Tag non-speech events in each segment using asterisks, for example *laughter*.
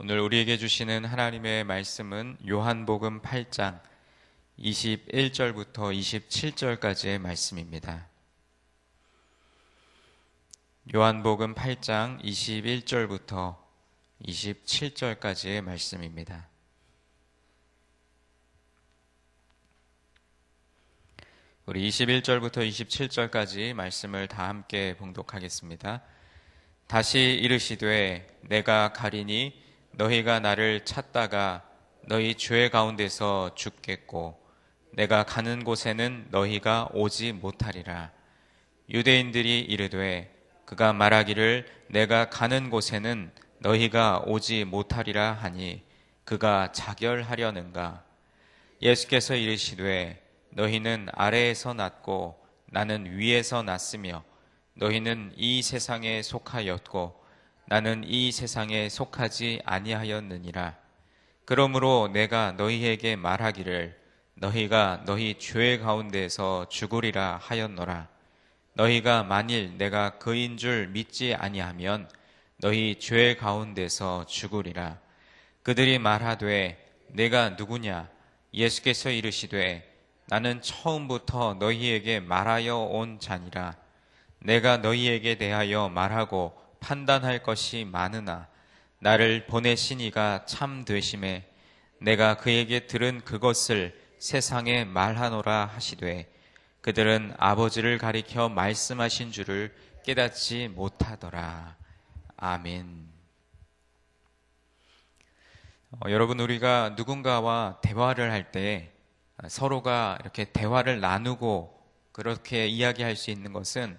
오늘 우리에게 주시는 하나님의 말씀은 요한복음 8장 21절부터 27절까지의 말씀입니다. 요한복음 8장 21절부터 27절까지의 말씀입니다. 우리 21절부터 27절까지 말씀을 다 함께 봉독하겠습니다. 다시 이르시되 내가 가리니 너희가 나를 찾다가 너희 죄 가운데서 죽겠고 내가 가는 곳에는 너희가 오지 못하리라. 유대인들이 이르되 그가 말하기를 내가 가는 곳에는 너희가 오지 못하리라 하니 그가 자결하려는가. 예수께서 이르시되 너희는 아래에서 났고 나는 위에서 났으며 너희는 이 세상에 속하였고 나는 이 세상에 속하지 아니하였느니라. 그러므로 내가 너희에게 말하기를 너희가 너희 죄가운데서 죽으리라 하였노라. 너희가 만일 내가 그인 줄 믿지 아니하면 너희 죄 가운데서 죽으리라. 그들이 말하되 내가 누구냐? 예수께서 이르시되 나는 처음부터 너희에게 말하여 온 자니라. 내가 너희에게 대하여 말하고 판단할 것이 많으나 나를 보내신 이가 참 되심에 내가 그에게 들은 그것을 세상에 말하노라 하시되 그들은 아버지를 가리켜 말씀하신 줄을 깨닫지 못하더라. 아멘. 어, 여러분 우리가 누군가와 대화를 할때 어, 서로가 이렇게 대화를 나누고 그렇게 이야기할 수 있는 것은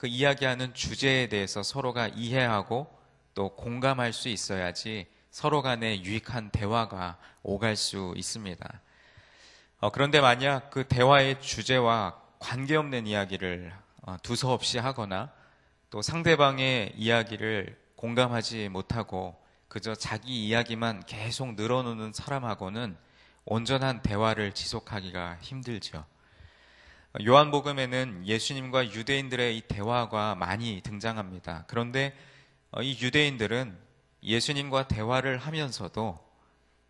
그 이야기하는 주제에 대해서 서로가 이해하고 또 공감할 수 있어야지 서로 간에 유익한 대화가 오갈 수 있습니다. 어, 그런데 만약 그 대화의 주제와 관계없는 이야기를 어, 두서없이 하거나 또 상대방의 이야기를 공감하지 못하고 그저 자기 이야기만 계속 늘어놓는 사람하고는 온전한 대화를 지속하기가 힘들죠. 요한복음에는 예수님과 유대인들의 이 대화가 많이 등장합니다. 그런데 어, 이 유대인들은 예수님과 대화를 하면서도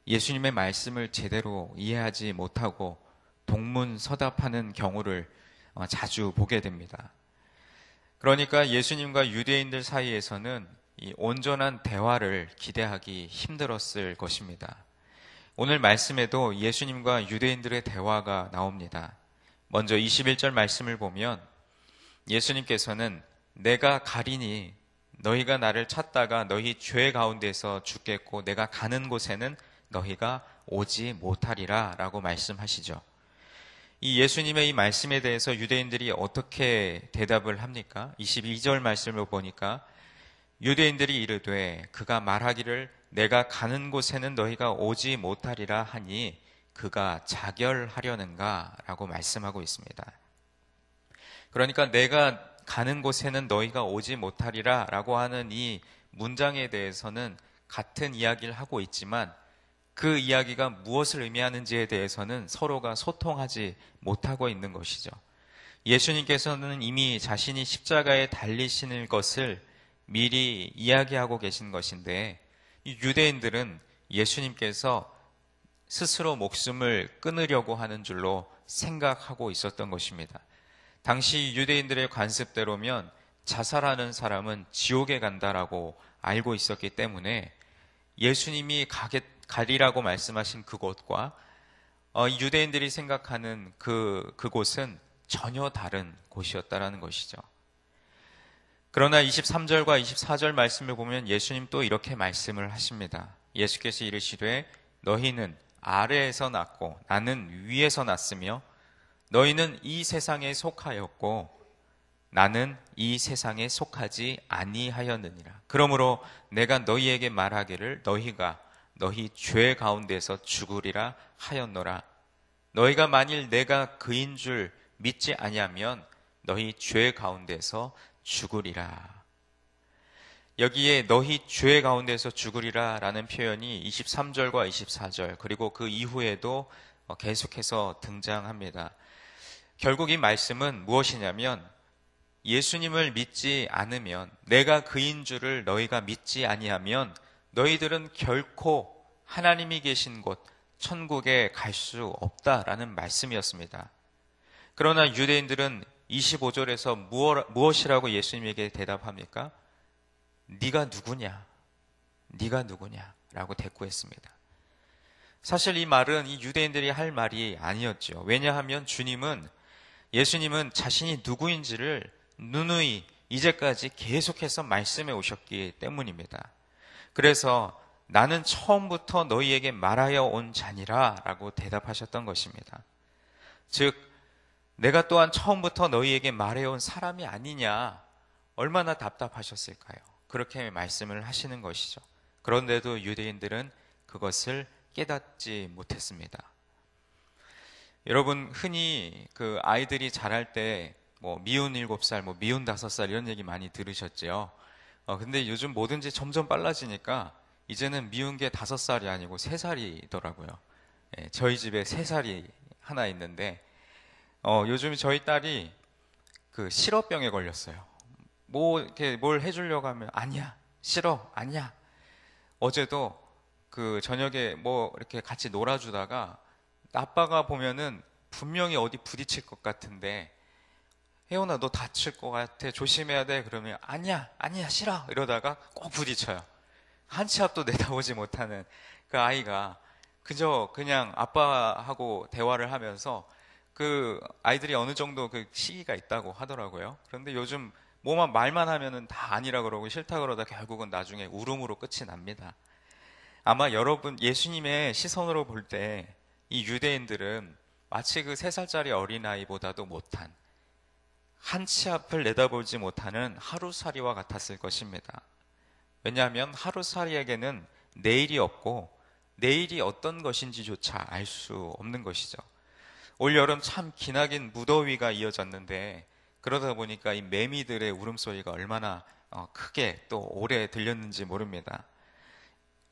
예수님의 말씀을 제대로 이해하지 못하고 동문서답하는 경우를 어, 자주 보게 됩니다. 그러니까 예수님과 유대인들 사이에서는 온전한 대화를 기대하기 힘들었을 것입니다. 오늘 말씀에도 예수님과 유대인들의 대화가 나옵니다. 먼저 21절 말씀을 보면 예수님께서는 내가 가리니 너희가 나를 찾다가 너희 죄 가운데서 죽겠고 내가 가는 곳에는 너희가 오지 못하리라 라고 말씀하시죠. 이 예수님의 이 말씀에 대해서 유대인들이 어떻게 대답을 합니까? 22절 말씀을 보니까 유대인들이 이르되 그가 말하기를 내가 가는 곳에는 너희가 오지 못하리라 하니 그가 자결하려는가? 라고 말씀하고 있습니다. 그러니까 내가 가는 곳에는 너희가 오지 못하리라 라고 하는 이 문장에 대해서는 같은 이야기를 하고 있지만 그 이야기가 무엇을 의미하는지에 대해서는 서로가 소통하지 못하고 있는 것이죠. 예수님께서는 이미 자신이 십자가에 달리시는 것을 미리 이야기하고 계신 것인데 유대인들은 예수님께서 스스로 목숨을 끊으려고 하는 줄로 생각하고 있었던 것입니다. 당시 유대인들의 관습대로면 자살하는 사람은 지옥에 간다라고 알고 있었기 때문에 예수님이 가게, 가리라고 말씀하신 그곳과 어, 유대인들이 생각하는 그, 그곳은 전혀 다른 곳이었다라는 것이죠. 그러나 23절과 24절 말씀을 보면 예수님 또 이렇게 말씀을 하십니다. 예수께서 이르시되 너희는 아래에서 났고 나는 위에서 났으며 너희는 이 세상에 속하였고 나는 이 세상에 속하지 아니하였느니라. 그러므로 내가 너희에게 말하기를 너희가 너희 죄 가운데서 죽으리라 하였노라. 너희가 만일 내가 그인 줄 믿지 아니하면 너희 죄 가운데서 죽으리라. 여기에 너희 죄 가운데서 죽으리라 라는 표현이 23절과 24절 그리고 그 이후에도 어, 계속해서 등장합니다. 결국 이 말씀은 무엇이냐면 예수님을 믿지 않으면 내가 그인 줄을 너희가 믿지 아니하면 너희들은 결코 하나님이 계신 곳 천국에 갈 수 없다라는 말씀이었습니다. 그러나 유대인들은 25절에서 무엇이라고 예수님에게 대답합니까? 네가 누구냐? 네가 누구냐? 라고 대꾸했습니다. 사실 이 말은 이 유대인들이 할 말이 아니었죠. 왜냐하면 주님은 예수님은 자신이 누구인지를 누누이 이제까지 계속해서 말씀해 오셨기 때문입니다. 그래서 나는 처음부터 너희에게 말하여 온 자니라 라고 대답하셨던 것입니다. 즉, 내가 또한 처음부터 너희에게 말해온 사람이 아니냐, 얼마나 답답하셨을까요? 그렇게 말씀을 하시는 것이죠. 그런데도 유대인들은 그것을 깨닫지 못했습니다. 여러분 흔히 그 아이들이 자랄 때 뭐 미운 7살, 뭐 미운 5살 뭐 이런 얘기 많이 들으셨지요. 어 근데 요즘 뭐든지 점점 빨라지니까 이제는 미운 게 5살이 아니고 3살이더라고요. 예, 저희 집에 3살이 하나 있는데 어 요즘 저희 딸이 그 실업병에 걸렸어요. 뭐 이렇게 뭘 해주려고 하면 아니야 싫어 아니야 어제도 그 저녁에 뭐 이렇게 같이 놀아주다가 아빠가 보면은 분명히 어디 부딪힐 것 같은데 혜원아 너 다칠 것 같아 조심해야 돼 그러면 아니야 아니야 싫어 이러다가 꼭 부딪혀요 한 치 앞도 *laughs* 내다보지 못하는 그 아이가 그저 그냥 아빠하고 대화를 하면서 그 아이들이 어느 정도 그 시기가 있다고 하더라고요 그런데 요즘 뭐만 말만 하면은 다 아니라 그러고 싫다 그러다 결국은 나중에 울음으로 끝이 납니다. 아마 여러분 예수님의 시선으로 볼 때 이 유대인들은 마치 그 세 살짜리 어린아이보다도 못한 한치 앞을 내다보지 못하는 하루살이와 같았을 것입니다. 왜냐하면 하루살이에게는 내일이 없고 내일이 어떤 것인지조차 알 수 없는 것이죠. 올 여름 참 기나긴 무더위가 이어졌는데 그러다 보니까 이 매미들의 울음소리가 얼마나 어, 크게 또 오래 들렸는지 모릅니다.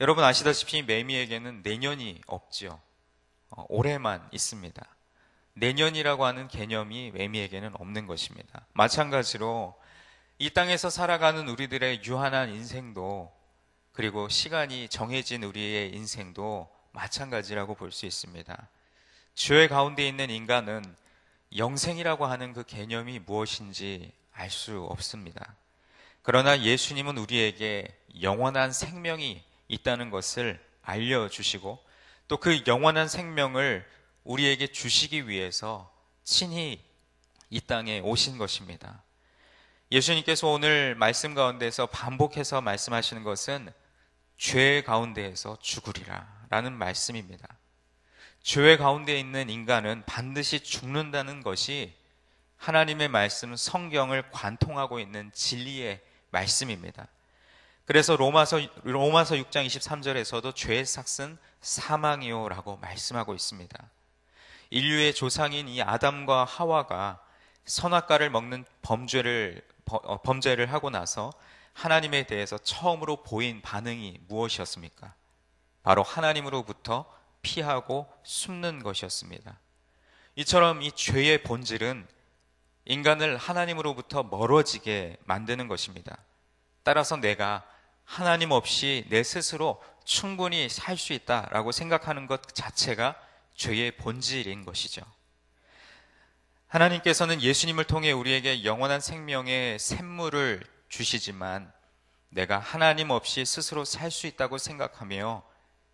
여러분 아시다시피 매미에게는 내년이 없지요. 어, 올해만 있습니다. 내년이라고 하는 개념이 매미에게는 없는 것입니다. 마찬가지로 이 땅에서 살아가는 우리들의 유한한 인생도 그리고 시간이 정해진 우리의 인생도 마찬가지라고 볼 수 있습니다. 죄 가운데 있는 인간은 영생이라고 하는 그 개념이 무엇인지 알 수 없습니다. 그러나 예수님은 우리에게 영원한 생명이 있다는 것을 알려주시고 또 그 영원한 생명을 우리에게 주시기 위해서 친히 이 땅에 오신 것입니다. 예수님께서 오늘 말씀 가운데서 반복해서 말씀하시는 것은 죄 가운데에서 죽으리라 라는 말씀입니다. 죄 가운데 있는 인간은 반드시 죽는다는 것이 하나님의 말씀 성경을 관통하고 있는 진리의 말씀입니다. 그래서 로마서 로마서 6장 23절에서도 죄의 삭은 사망이요라고 말씀하고 있습니다. 인류의 조상인 이 아담과 하와가 선악과를 먹는 범죄를 어, 범죄를 하고 나서 하나님에 대해서 처음으로 보인 반응이 무엇이었습니까? 바로 하나님으로부터 피하고 숨는 것이었습니다. 이처럼 이 죄의 본질은 인간을 하나님으로부터 멀어지게 만드는 것입니다. 따라서 내가 하나님 없이 내 스스로 충분히 살 수 있다라고 생각하는 것 자체가 죄의 본질인 것이죠. 하나님께서는 예수님을 통해 우리에게 영원한 생명의 샘물을 주시지만 내가 하나님 없이 스스로 살 수 있다고 생각하며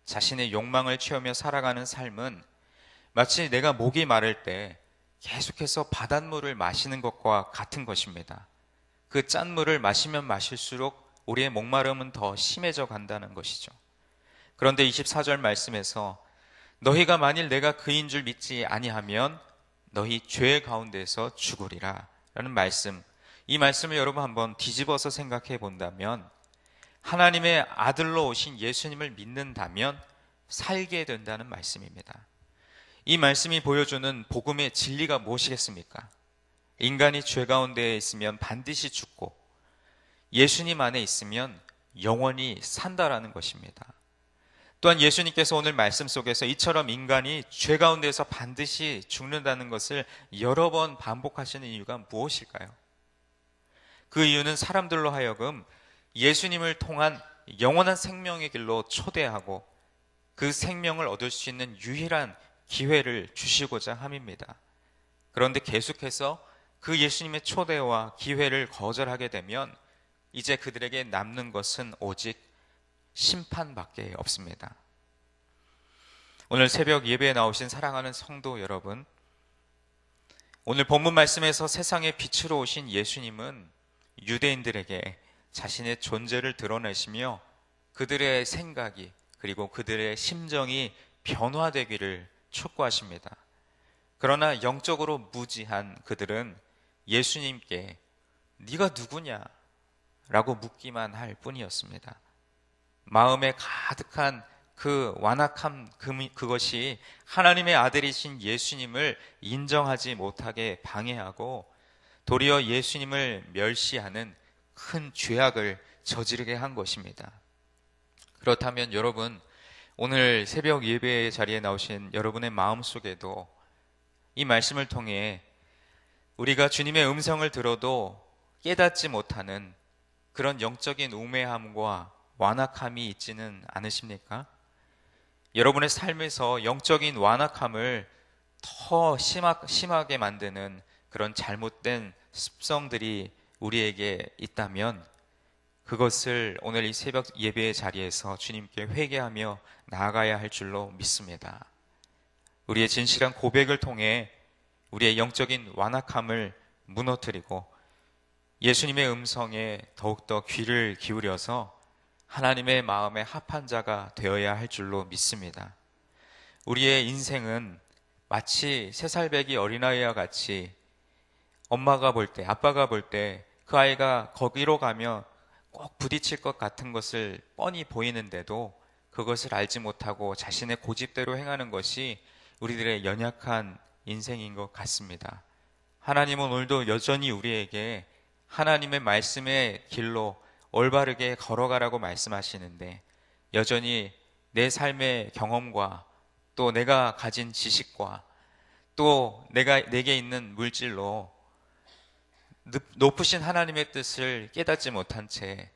자신의 욕망을 채우며 살아가는 삶은 마치 내가 목이 마를 때 계속해서 바닷물을 마시는 것과 같은 것입니다. 그 짠물을 마시면 마실수록 우리의 목마름은 더 심해져 간다는 것이죠. 그런데 24절 말씀에서 너희가 만일 내가 그인 줄 믿지 아니하면 너희 죄 가운데서 죽으리라 라는 말씀 이 말씀을 여러분 한번 뒤집어서 생각해 본다면 하나님의 아들로 오신 예수님을 믿는다면 살게 된다는 말씀입니다. 이 말씀이 보여주는 복음의 진리가 무엇이겠습니까? 인간이 죄 가운데에 있으면 반드시 죽고 예수님 안에 있으면 영원히 산다라는 것입니다. 또한 예수님께서 오늘 말씀 속에서 이처럼 인간이 죄 가운데에서 반드시 죽는다는 것을 여러 번 반복하시는 이유가 무엇일까요? 그 이유는 사람들로 하여금 예수님을 통한 영원한 생명의 길로 초대하고 그 생명을 얻을 수 있는 유일한 기회를 주시고자 함입니다. 그런데 계속해서 그 예수님의 초대와 기회를 거절하게 되면 이제 그들에게 남는 것은 오직 심판밖에 없습니다. 오늘 새벽 예배에 나오신 사랑하는 성도 여러분, 오늘 본문 말씀에서 세상의 빛으로 오신 예수님은 유대인들에게 자신의 존재를 드러내시며 그들의 생각이 그리고 그들의 심정이 변화되기를 촉구하십니다. 그러나 영적으로 무지한 그들은 예수님께 네가 누구냐? 라고 묻기만 할 뿐이었습니다. 마음에 가득한 그 완악함 그것이 하나님의 아들이신 예수님을 인정하지 못하게 방해하고 도리어 예수님을 멸시하는 큰 죄악을 저지르게 한 것입니다. 그렇다면 여러분, 오늘 새벽 예배 의 자리에 나오신 여러분의 마음 속에도 이 말씀을 통해 우리가 주님의 음성을 들어도 깨닫지 못하는 그런 영적인 우매함과 완악함이 있지는 않으십니까? 여러분의 삶에서 영적인 완악함을 더 심하, 심하게 만드는 그런 잘못된 습성들이 우리에게 있다면 그것을 오늘 이 새벽 예배의 자리에서 주님께 회개하며 나아가야 할 줄로 믿습니다. 우리의 진실한 고백을 통해 우리의 영적인 완악함을 무너뜨리고 예수님의 음성에 더욱더 귀를 기울여서 하나님의 마음에 합한 자가 되어야 할 줄로 믿습니다. 우리의 인생은 마치 새 살배기 어린아이와 같이 엄마가 볼 때, 아빠가 볼때 그 아이가 거기로 가면 꼭 부딪힐 것 같은 것을 뻔히 보이는데도 그것을 알지 못하고 자신의 고집대로 행하는 것이 우리들의 연약한 인생인 것 같습니다. 하나님은 오늘도 여전히 우리에게 하나님의 말씀의 길로 올바르게 걸어가라고 말씀하시는데 여전히 내 삶의 경험과 또 내가 가진 지식과 또 내가 내게 있는 물질로 높으신 하나님의 뜻을 깨닫지 못한 채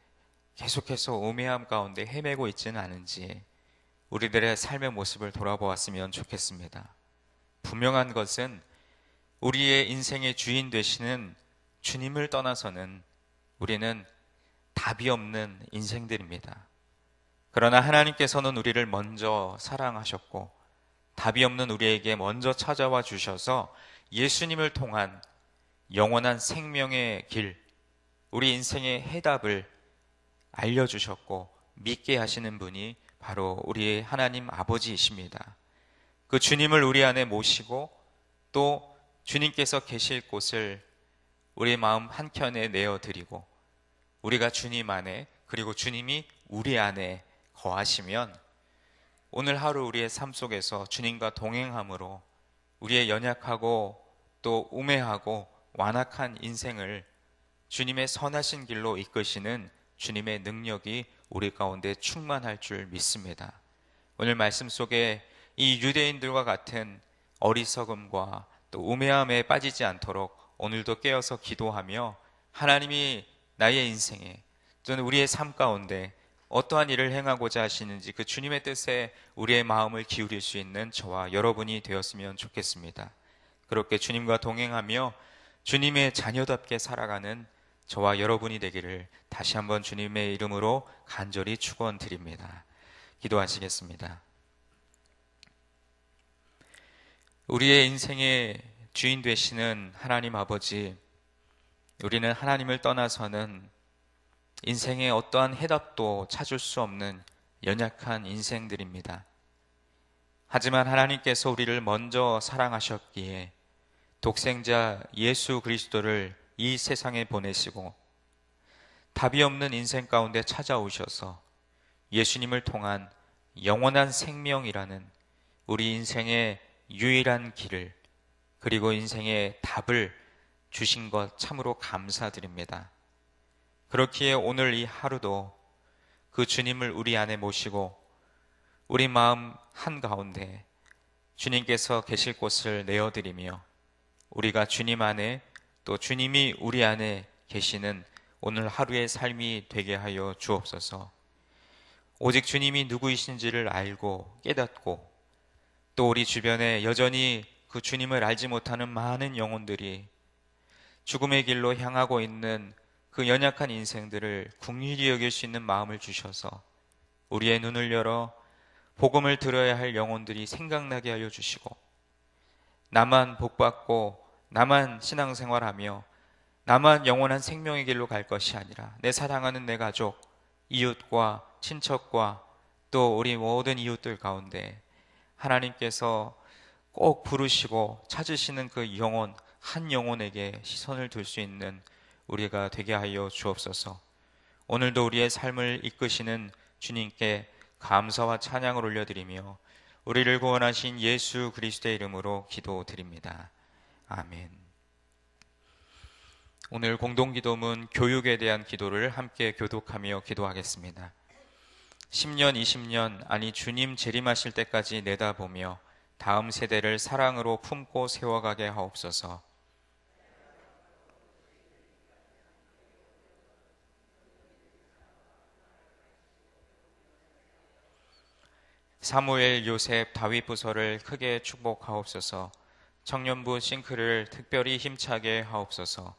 계속해서 오매함 가운데 헤매고 있지는 않은지 우리들의 삶의 모습을 돌아보았으면 좋겠습니다. 분명한 것은 우리의 인생의 주인 되시는 주님을 떠나서는 우리는 답이 없는 인생들입니다. 그러나 하나님께서는 우리를 먼저 사랑하셨고 답이 없는 우리에게 먼저 찾아와 주셔서 예수님을 통한 영원한 생명의 길, 우리 인생의 해답을 알려주셨고 믿게 하시는 분이 바로 우리의 하나님 아버지이십니다. 그 주님을 우리 안에 모시고 또 주님께서 계실 곳을 우리 마음 한켠에 내어드리고 우리가 주님 안에 그리고 주님이 우리 안에 거하시면 오늘 하루 우리의 삶 속에서 주님과 동행함으로 우리의 연약하고 또 우매하고 완악한 인생을 주님의 선하신 길로 이끄시는 주님의 능력이 우리 가운데 충만할 줄 믿습니다. 오늘 말씀 속에 이 유대인들과 같은 어리석음과 또 우매함에 빠지지 않도록 오늘도 깨어서 기도하며 하나님이 나의 인생에 또는 우리의 삶 가운데 어떠한 일을 행하고자 하시는지 그 주님의 뜻에 우리의 마음을 기울일 수 있는 저와 여러분이 되었으면 좋겠습니다. 그렇게 주님과 동행하며 주님의 자녀답게 살아가는 저와 여러분이 되기를 다시 한번 주님의 이름으로 간절히 축원드립니다. 기도하시겠습니다. 우리의 인생의 주인 되시는 하나님 아버지, 우리는 하나님을 떠나서는 인생의 어떠한 해답도 찾을 수 없는 연약한 인생들입니다. 하지만 하나님께서 우리를 먼저 사랑하셨기에 독생자 예수 그리스도를 이 세상에 보내시고 답이 없는 인생 가운데 찾아오셔서 예수님을 통한 영원한 생명이라는 우리 인생의 유일한 길을 그리고 인생의 답을 주신 것 참으로 감사드립니다. 그렇기에 오늘 이 하루도 그 주님을 우리 안에 모시고 우리 마음 한가운데 주님께서 계실 곳을 내어드리며 우리가 주님 안에 또 주님이 우리 안에 계시는 오늘 하루의 삶이 되게 하여 주옵소서. 오직 주님이 누구이신지를 알고 깨닫고 또 우리 주변에 여전히 그 주님을 알지 못하는 많은 영혼들이 죽음의 길로 향하고 있는 그 연약한 인생들을 국리이 여길 수 있는 마음을 주셔서 우리의 눈을 열어 복음을 들어야 할 영혼들이 생각나게 하여 주시고 나만 복받고 나만 신앙생활하며 나만 영원한 생명의 길로 갈 것이 아니라 내 사랑하는 내 가족, 이웃과 친척과 또 우리 모든 이웃들 가운데 하나님께서 꼭 부르시고 찾으시는 그 영혼, 한 영혼에게 시선을 둘 수 있는 우리가 되게 하여 주옵소서. 오늘도 우리의 삶을 이끄시는 주님께 감사와 찬양을 올려드리며 우리를 구원하신 예수 그리스도의 이름으로 기도드립니다. 아멘. 오늘 공동기도문 교육에 대한 기도를 함께 교독하며 기도하겠습니다. 10년, 20년, 아니 주님 재림하실 때까지 내다보며 다음 세대를 사랑으로 품고 세워가게 하옵소서. 사무엘 요셉 다윗 부서를 크게 축복하옵소서. 청년부 싱크를 특별히 힘차게 하옵소서.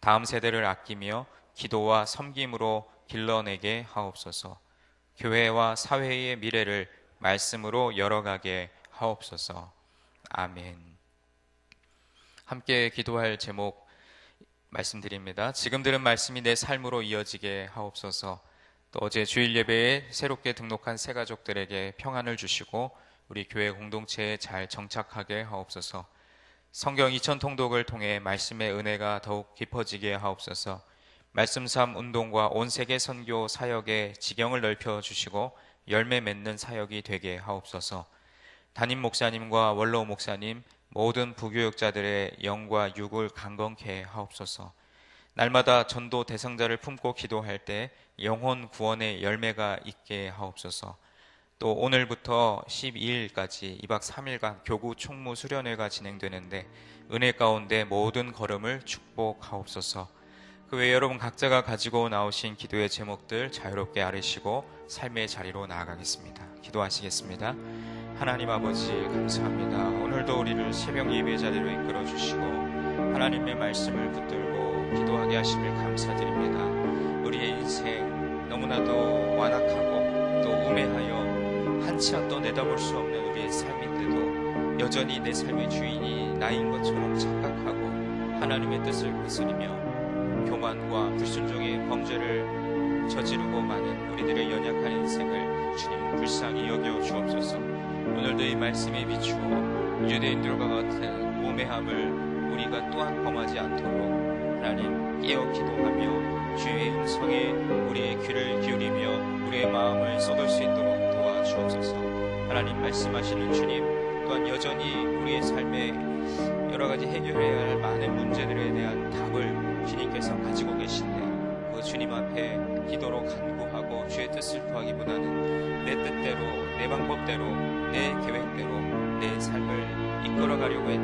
다음 세대를 아끼며 기도와 섬김으로 길러내게 하옵소서. 교회와 사회의 미래를 말씀으로 열어가게 하옵소서. 아멘. 함께 기도할 제목 말씀드립니다. 지금 들은 말씀이 내 삶으로 이어지게 하옵소서. 또 어제 주일 예배에 새롭게 등록한 새 가족들에게 평안을 주시고 우리 교회 공동체에 잘 정착하게 하옵소서. 성경 2천 통독을 통해 말씀의 은혜가 더욱 깊어지게 하옵소서. 말씀 삼 운동과 온 세계 선교 사역의 지경을 넓혀 주시고 열매 맺는 사역이 되게 하옵소서. 담임 목사님과 원로 목사님 모든 부교육자들의 영과 육을 강건케 하옵소서. 날마다 전도 대상자를 품고 기도할 때 영혼 구원의 열매가 있게 하옵소서. 또 오늘부터 12일까지 2박 3일간 교구 총무 수련회가 진행되는데 은혜 가운데 모든 걸음을 축복하옵소서. 그 외 여러분 각자가 가지고 나오신 기도의 제목들 자유롭게 아뢰시고 삶의 자리로 나아가겠습니다. 기도하시겠습니다. 하나님 아버지 감사합니다. 오늘도 우리를 새벽 예배 자리로 이끌어 주시고 하나님의 말씀을 붙들고 기도하게 하심을 감사드립니다. 우리의 인생 너무나도 완악하고 또 우매하여 한치 앞도 내다볼 수 없는 우리의 삶인데도 여전히 내 삶의 주인이 나인 것처럼 착각하고 하나님의 뜻을 거스리며 교만과 불순종의 범죄를 저지르고 많은 우리들의 연약한 인생을 주님 불쌍히 여겨 주옵소서. 오늘도 이 말씀에 비추어 유대인들과 같은 우매함을 우리가 또한 범하지 않도록 하나님 깨어 기도하며 주의 음성에 우리의 귀를 기울이며 우리의 마음을 쏟을 수 있도록 도와주옵소서. 하나님 말씀하시는 주님 또한 여전히 우리의 삶에 여러 가지 해결해야 할 많은 문제들에 대한 답을 주님께서 가지고 계신데 그 주님 앞에 기도로 간구하고 주의 뜻을 구하기보다는 내 뜻대로 내 방법대로 내 계획대로 내 삶을 이끌어가려고 했다.